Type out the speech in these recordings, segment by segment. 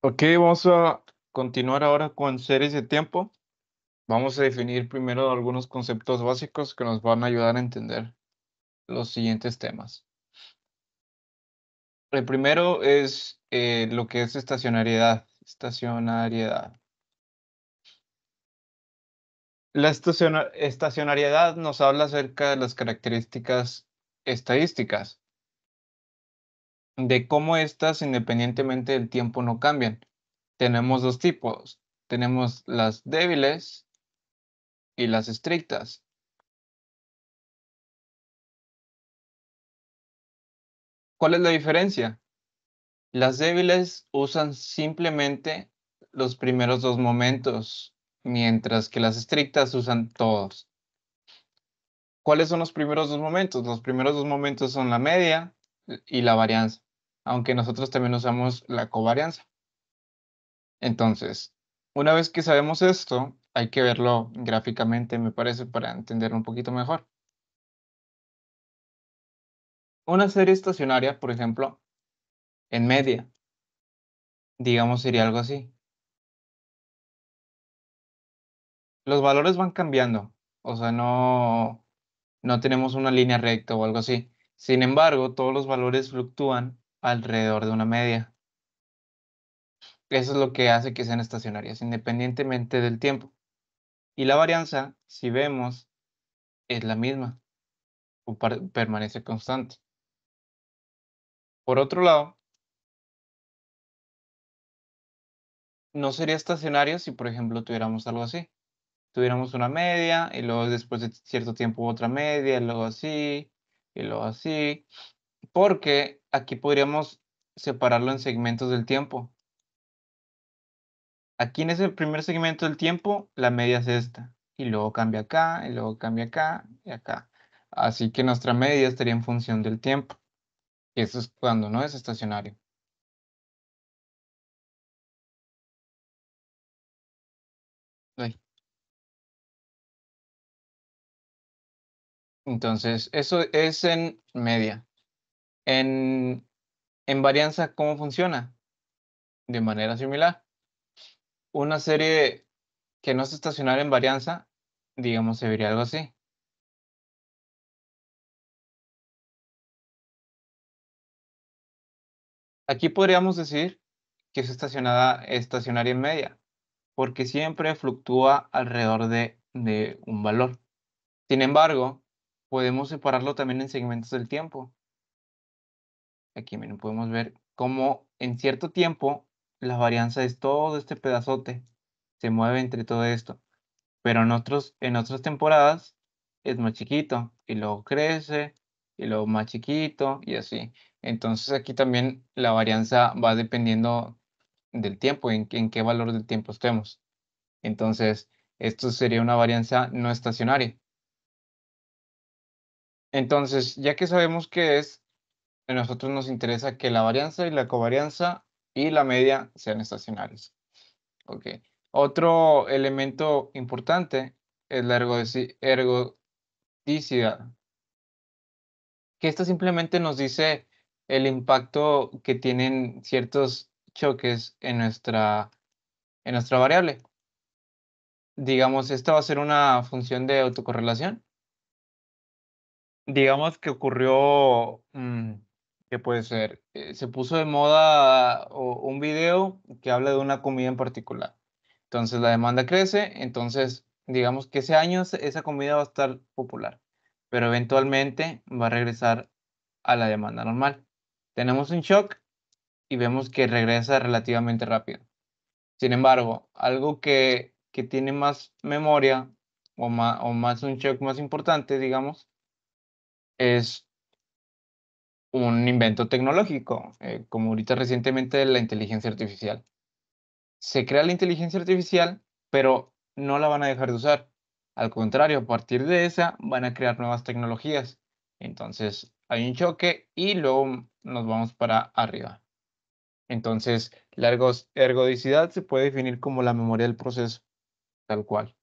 Ok, vamos a continuar ahora con series de tiempo. Vamos a definir primero algunos conceptos básicos que nos van a ayudar a entender los siguientes temas. El primero es eh, lo que es estacionariedad. Estacionariedad. La estacionariedad nos habla acerca de las características estadísticas de cómo estas independientemente del tiempo no cambian. Tenemos dos tipos. Tenemos las débiles y las estrictas. ¿Cuál es la diferencia? Las débiles usan simplemente los primeros dos momentos, mientras que las estrictas usan todos. ¿Cuáles son los primeros dos momentos? Los primeros dos momentos son la media y la varianza aunque nosotros también usamos la covarianza. Entonces, una vez que sabemos esto, hay que verlo gráficamente, me parece, para entenderlo un poquito mejor. Una serie estacionaria, por ejemplo, en media, digamos, sería algo así. Los valores van cambiando, o sea, no, no tenemos una línea recta o algo así. Sin embargo, todos los valores fluctúan alrededor de una media. Eso es lo que hace que sean estacionarias, independientemente del tiempo. Y la varianza, si vemos, es la misma o permanece constante. Por otro lado, no sería estacionario si, por ejemplo, tuviéramos algo así. Tuviéramos una media y luego después de cierto tiempo otra media, y luego así, y luego así, porque aquí podríamos separarlo en segmentos del tiempo. Aquí en ese primer segmento del tiempo, la media es esta. Y luego cambia acá, y luego cambia acá, y acá. Así que nuestra media estaría en función del tiempo. Y eso es cuando no es estacionario. Entonces, eso es en media. En, en varianza, ¿cómo funciona? De manera similar. Una serie que no es estacionaria en varianza, digamos, se vería algo así. Aquí podríamos decir que es estacionada, estacionaria en media, porque siempre fluctúa alrededor de un valor. Sin embargo, podemos separarlo también en segmentos del tiempo aquí podemos ver cómo en cierto tiempo la varianza es todo este pedazote, se mueve entre todo esto. Pero en, otras temporadas es más chiquito y luego crece y luego más chiquito y así. Entonces aquí también la varianza va dependiendo del tiempo, en, en qué valor del tiempo estemos. Entonces, esto sería una varianza no estacionaria. Entonces, ya que sabemos que es, a nosotros nos interesa que la varianza y la covarianza y la media sean estacionales. Ok. Otro elemento importante es la ergodicidad, que esto simplemente nos dice el impacto que tienen ciertos choques en nuestra, en nuestra variable. Digamos, esta va a ser una función de autocorrelación. Digamos que ocurrió mm, que puede ser, eh, se puso de moda un video que habla de una comida en particular. Entonces la demanda crece, entonces digamos que ese año esa comida va a estar popular, pero eventualmente va a regresar a la demanda normal. Tenemos un shock y vemos que regresa relativamente rápido. Sin embargo, algo que, tiene más memoria o más, o más un shock más importante, digamos, es un invento tecnológico, eh, como ahorita recientemente la inteligencia artificial. Se crea la inteligencia artificial, pero no la van a dejar de usar. Al contrario, a partir de esa van a crear nuevas tecnologías. Entonces hay un choque y luego nos vamos para arriba. Entonces, la ergodicidad se puede definir como la memoria del proceso, tal cual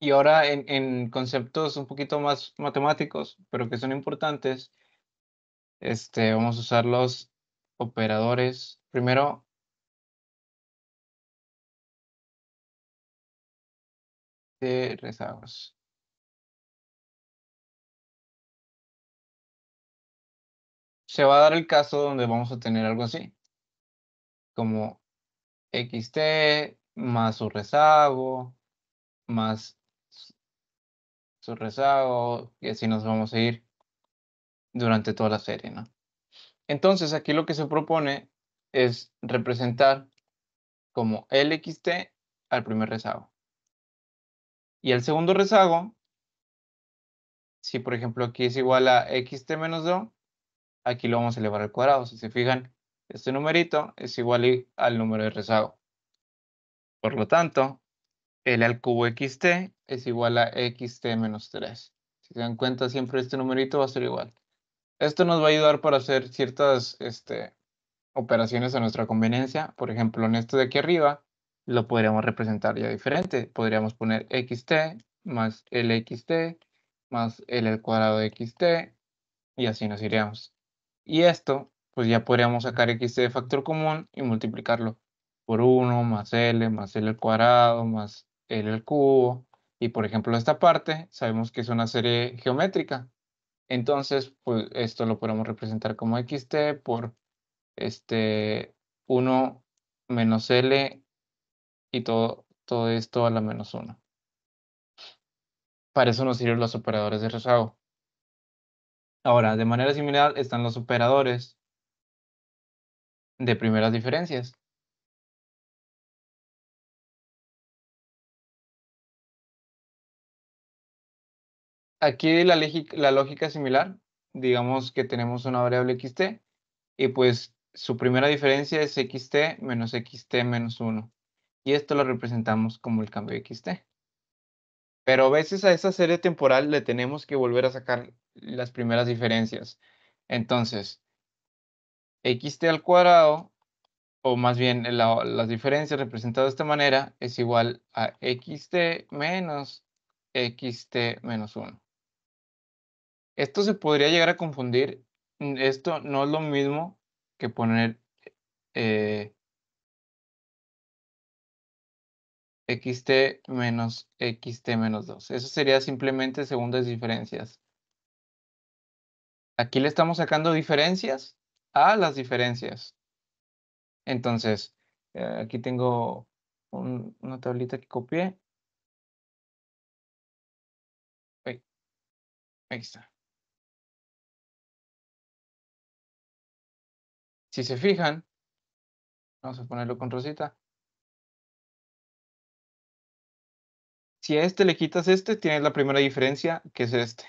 y ahora en, conceptos un poquito más matemáticos, pero que son importantes, este, vamos a usar los operadores. Primero, de rezagos. Se va a dar el caso donde vamos a tener algo así, como xt más su rezago, más rezago y así nos vamos a ir durante toda la serie, ¿no? Entonces, aquí lo que se propone es representar como LXT al primer rezago. Y el segundo rezago, si por ejemplo aquí es igual a XT menos 2, aquí lo vamos a elevar al cuadrado. Si se fijan, este numerito es igual al número de rezago. Por lo tanto, L al cubo XT es igual a XT menos 3. Si se dan cuenta, siempre este numerito va a ser igual. Esto nos va a ayudar para hacer ciertas este, operaciones a nuestra conveniencia. Por ejemplo, en esto de aquí arriba, lo podríamos representar ya diferente. Podríamos poner XT más LXT más L al cuadrado de XT y así nos iríamos. Y esto, pues ya podríamos sacar XT de factor común y multiplicarlo por 1 más L más L al cuadrado más L al cubo, y por ejemplo esta parte sabemos que es una serie geométrica. Entonces, pues esto lo podemos representar como xt por este 1 menos L y todo, todo esto a la menos 1. Para eso nos sirven los operadores de rezago. Ahora, de manera similar están los operadores de primeras diferencias. aquí la, lógica es similar. Digamos que tenemos una variable xt y pues su primera diferencia es xt menos xt menos 1. Y esto lo representamos como el cambio xt. Pero a veces a esa serie temporal le tenemos que volver a sacar las primeras diferencias. Entonces, xt al cuadrado, o más bien las diferencias representadas de esta manera, es igual a xt menos xt menos 1. Esto se podría llegar a confundir. Mm, esto no es lo mismo que poner eh, xt menos xt menos 2. Eso sería simplemente segundas diferencias. Aquí le estamos sacando diferencias a las diferencias. Entonces, eh, aquí tengo una tablita que copié. está. Si se fijan, vamos a ponerlo con rosita. Si a este le quitas este, tienes la primera diferencia, que es este.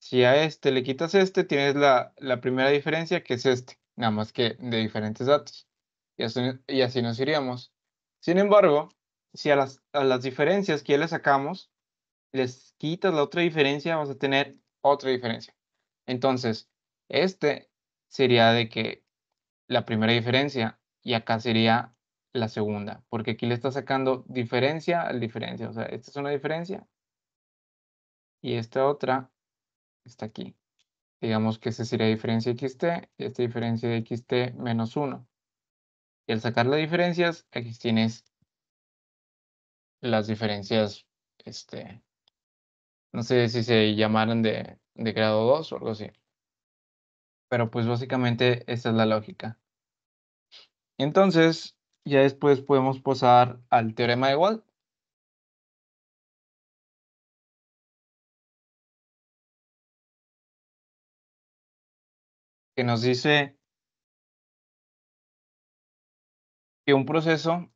Si a este le quitas este, tienes la, primera diferencia, que es este. Nada más que de diferentes datos. Y así, nos iríamos. Sin embargo, si a las, diferencias que le sacamos, les quitas la otra diferencia, vamos a tener otra diferencia. Entonces, este sería de que la primera diferencia y acá sería la segunda, porque aquí le está sacando diferencia al diferencia. O sea, esta es una diferencia y esta otra está aquí. Digamos que esta sería diferencia de xt y esta diferencia de xt menos 1. Y al sacar las diferencias, aquí tienes las diferencias, este, no sé si se llamaran de, de grado 2 o algo así. Pero pues básicamente esa es la lógica. Entonces, ya después podemos posar al teorema de Wald. que nos dice que un proceso,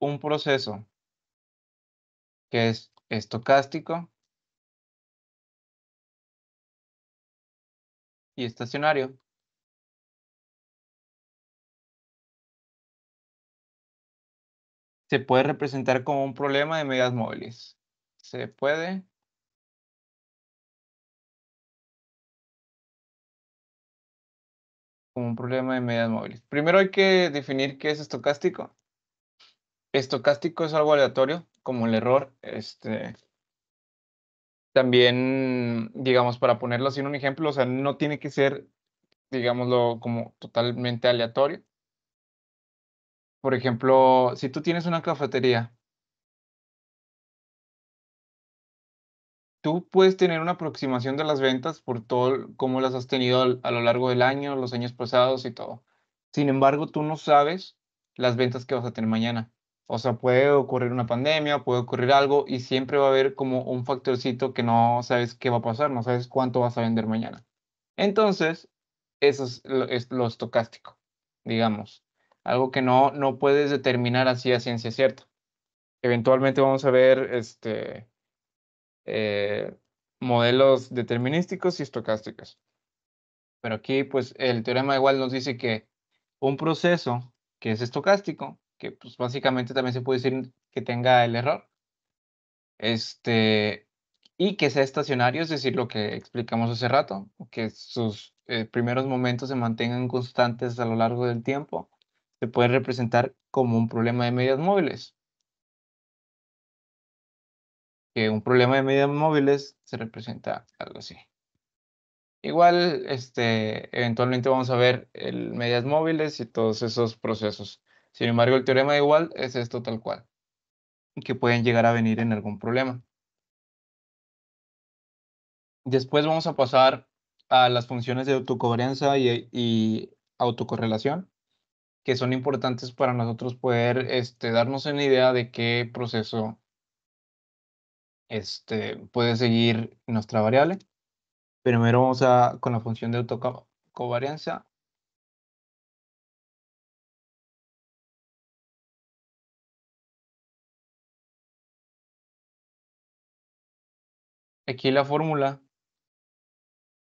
un proceso que es estocástico, y estacionario se puede representar como un problema de medias móviles. Se puede. Como un problema de medias móviles. Primero hay que definir qué es estocástico. Estocástico es algo aleatorio, como el error. Este, también, digamos, para ponerlo así en un ejemplo, o sea, no tiene que ser, digámoslo, como totalmente aleatorio. Por ejemplo, si tú tienes una cafetería, tú puedes tener una aproximación de las ventas por todo cómo las has tenido a lo largo del año, los años pasados y todo. Sin embargo, tú no sabes las ventas que vas a tener mañana. O sea, puede ocurrir una pandemia, puede ocurrir algo y siempre va a haber como un factorcito que no sabes qué va a pasar, no sabes cuánto vas a vender mañana. Entonces, eso es lo, estocástico, digamos. Algo que no, no puedes determinar así a ciencia cierta. Eventualmente vamos a ver este, eh, modelos determinísticos y estocásticos. Pero aquí, pues, el teorema igual nos dice que un proceso que es estocástico que pues básicamente también se puede decir que tenga el error. Este, y que sea estacionario, es decir, lo que explicamos hace rato, que sus eh, primeros momentos se mantengan constantes a lo largo del tiempo, se puede representar como un problema de medias móviles. Que un problema de medias móviles se representa algo así. Igual, este, eventualmente vamos a ver el medias móviles y todos esos procesos. Sin embargo, el teorema de igual es esto tal cual, que pueden llegar a venir en algún problema. Después vamos a pasar a las funciones de autocovarianza y, autocorrelación, que son importantes para nosotros poder este, darnos una idea de qué proceso este, puede seguir nuestra variable. Primero vamos a, con la función de autocovarianza Aquí la fórmula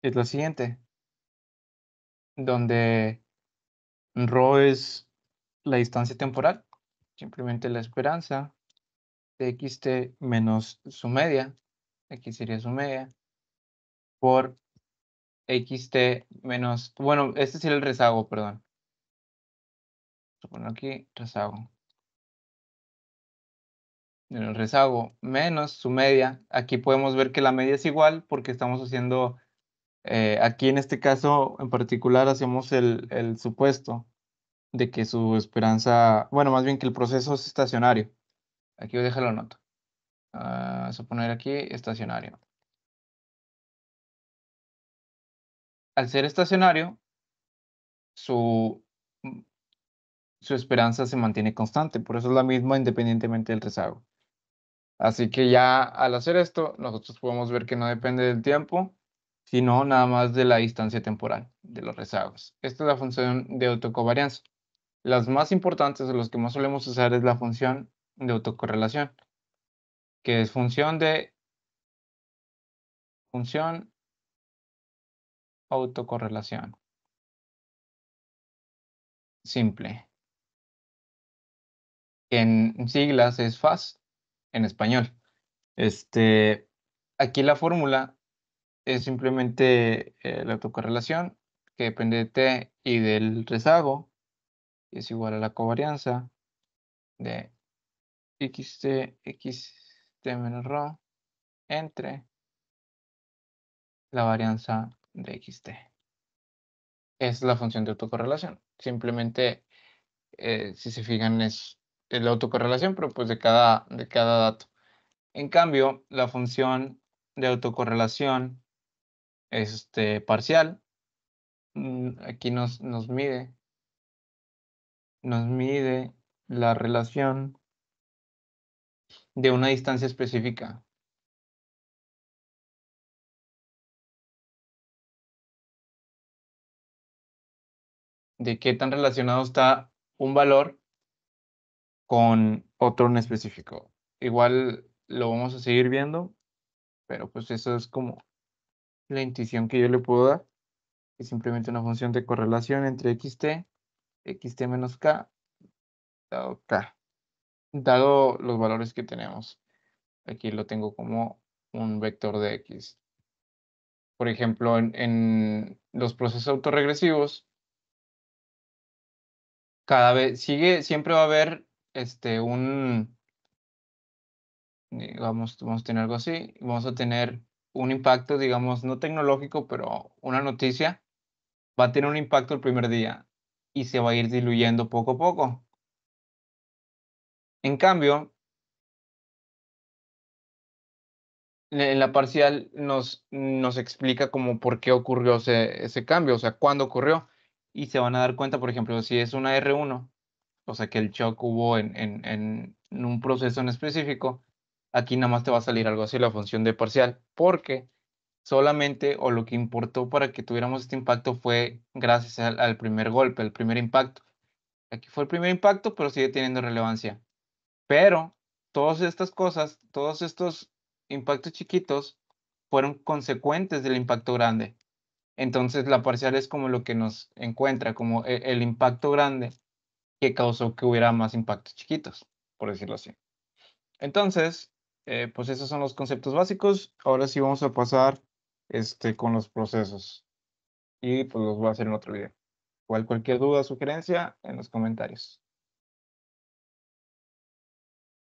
es la siguiente, donde ρ es la distancia temporal, simplemente la esperanza de xt menos su media, x sería su media, por xt menos, bueno, este sería el rezago, perdón. Supongo aquí rezago en el rezago menos su media. Aquí podemos ver que la media es igual porque estamos haciendo, eh, aquí en este caso en particular hacemos el, el, supuesto de que su esperanza, bueno, más bien que el proceso es estacionario. Aquí voy a la nota. Ah, vamos a poner aquí estacionario. Al ser estacionario, su, mm, su esperanza se mantiene constante, por eso es la misma independientemente del rezago. Así que ya al hacer esto, nosotros podemos ver que no depende del tiempo, sino nada más de la distancia temporal de los rezagos. Esta es la función de autocovarianza. Las más importantes de las que más solemos usar es la función de autocorrelación, que es función de función autocorrelación. Simple. En siglas es FAS en español. Este, aquí la fórmula es simplemente eh, la autocorrelación, que depende de T y del rezago, es igual a la covarianza de xt, xt menos rho, entre la varianza de xt. Es la función de autocorrelación. Simplemente, eh, si se fijan, es la autocorrelación, pero pues de cada, de cada dato. En cambio, la función de autocorrelación este, parcial, mm, aquí nos, nos mide, nos mide la relación de una distancia específica. De qué tan relacionado está un valor con otro en específico. Igual lo vamos a seguir viendo, pero pues eso es como la intuición que yo le puedo dar. Es simplemente una función de correlación entre xt, xt menos k, dado k, dado los valores que tenemos. Aquí lo tengo como un vector de x. Por ejemplo, en, en los procesos autorregresivos, cada vez sigue, siempre va a haber este, un, digamos, eh, vamos a tener algo así, vamos a tener un impacto, digamos, no tecnológico, pero una noticia va a tener un impacto el primer día y se va a ir diluyendo poco a poco. En cambio, en la parcial nos, nos explica como por qué ocurrió ese, ese cambio, o sea, cuándo ocurrió, y se van a dar cuenta, por ejemplo, si es una R1, o sea, que el shock hubo en, en, en, un proceso en específico, aquí nada más te va a salir algo así la función de parcial, porque solamente o lo que importó para que tuviéramos este impacto fue gracias al, primer golpe, el primer impacto. Aquí fue el primer impacto, pero sigue teniendo relevancia. Pero todas estas cosas, todos estos impactos chiquitos fueron consecuentes del impacto grande. Entonces la parcial es como lo que nos encuentra, como e, el impacto grande que causó que hubiera más impactos chiquitos, por decirlo así. Entonces, eh, pues esos son los conceptos básicos. Ahora sí vamos a pasar este, con los procesos. Y pues los voy a hacer en otro video. cualquier duda sugerencia en los comentarios.